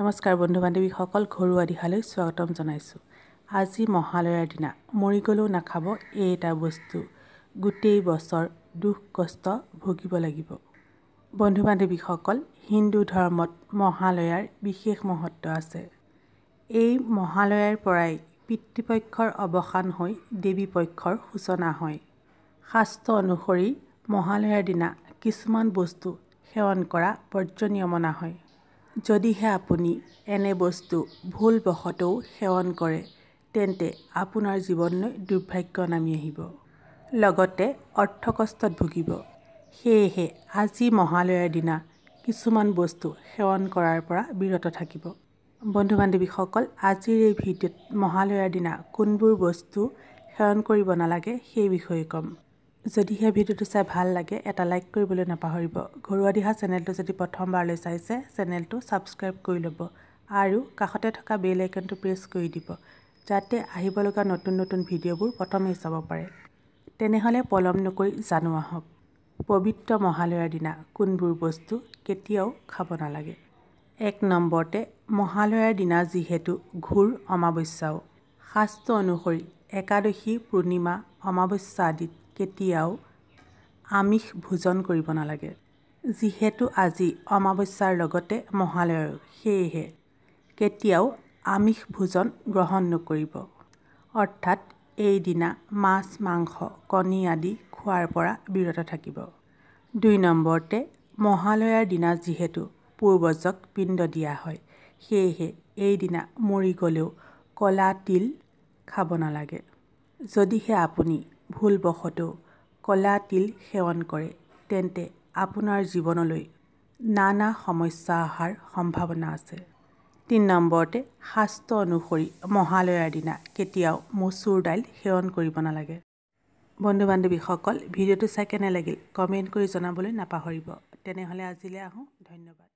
নমস্কাৰ বন্ধু বান্ধৱীসকল ঘৰুৱা দিহালৈ স্বাগতম জনাইছোঁ আজি মহালয়াৰ দিনা মৰি গ'লেও নাখাব এই এটা বস্তু গোটেই বছৰ দুখ কষ্ট ভুগিব লাগিব বন্ধু বান্ধৱীসকল হিন্দু ধৰ্মত মহালয়াৰ বিশেষ মহত্ব আছে এই মহালয়াৰ পৰাই পিতৃপক্ষৰ অৱসান হৈ দেৱী পক্ষৰ সূচনা হয় শাস্ত্ৰ অনুসৰি মহালয়াৰ দিনা কিছুমান বস্তু সেৱন কৰা বৰ্জনীয় মনা হয় যদিহে আপুনি এনে বস্তু ভুলবশতঃও সেৱন কৰে তেন্তে আপোনাৰ জীৱনলৈ দুৰ্ভাগ্য নামি আহিব লগতে অৰ্থ কষ্টত ভুগিব সেয়েহে আজি মহালয়াৰ দিনা কিছুমান বস্তু সেৱন কৰাৰ পৰা বিৰত থাকিব বন্ধু বান্ধৱীসকল আজিৰ এই ভিডিঅ'ত মহালয়াৰ দিনা কোনবোৰ বস্তু সেৱন কৰিব নালাগে সেই বিষয়ে ক'ম যদি যদিহে ভিডিওটো চাই ভাল লাগে এটা লাইক কৰিবলৈ নাপাহৰিব ঘৰুৱা দিহা চেনেলটো যদি প্ৰথমবাৰলৈ চাইছে চেনেলটো ছাবস্ক্ৰাইব কৰি ল'ব আৰু কাষতে থকা বেল আইকনটো প্ৰেছ কৰি দিব যাতে আহিব নতুন নতুন ভিডিঅ'বোৰ প্ৰথমেই চাব পাৰে তেনেহ'লে পলম নকৰি জানো আহক পবিত্ৰ মহালয়াৰ দিনা কোনবোৰ বস্তু কেতিয়াও খাব নালাগে এক নম্বৰতে মহালয়াৰ দিনা যিহেতু ঘূৰ অমাৱস্যাও শাস্ত্ৰ অনুসৰি একাদশী পূৰ্ণিমা অমাৱস্যা আদিত কেতিয়াও আমিষ ভোজন কৰিব নালাগে যিহেতু আজি অমাৱস্যাৰ লগতে মহালয়ৰ সেয়েহে কেতিয়াও আমিষ ভোজন গ্ৰহণ নকৰিব অৰ্থাৎ এইদিনা মাছ মাংস কণী আদি খোৱাৰ পৰা বিৰত থাকিব দুই নম্বৰতে মহালয়াৰ দিনা যিহেতু পূৰ্বজক পিণ্ড দিয়া হয় সেয়েহে এইদিনা মৰি গ'লেও কলা তিল খাব নালাগে যদিহে আপুনি ভুলবশতো কলা তিল সেৱন কৰে তেন্তে আপোনাৰ জীৱনলৈ নানা সমস্যা অহাৰ সম্ভাৱনা আছে তিনি নম্বৰতে শাস্ত্ৰ অনুসৰি মহালয়াৰ দিনা কেতিয়াও মচুৰ দাইল সেৱন কৰিব নালাগে বন্ধু বান্ধৱীসকল ভিডিঅ'টো চাই কেনে লাগিল কমেণ্ট কৰি জনাবলৈ নাপাহৰিব তেনেহ'লে আজিলৈ আহোঁ ধন্যবাদ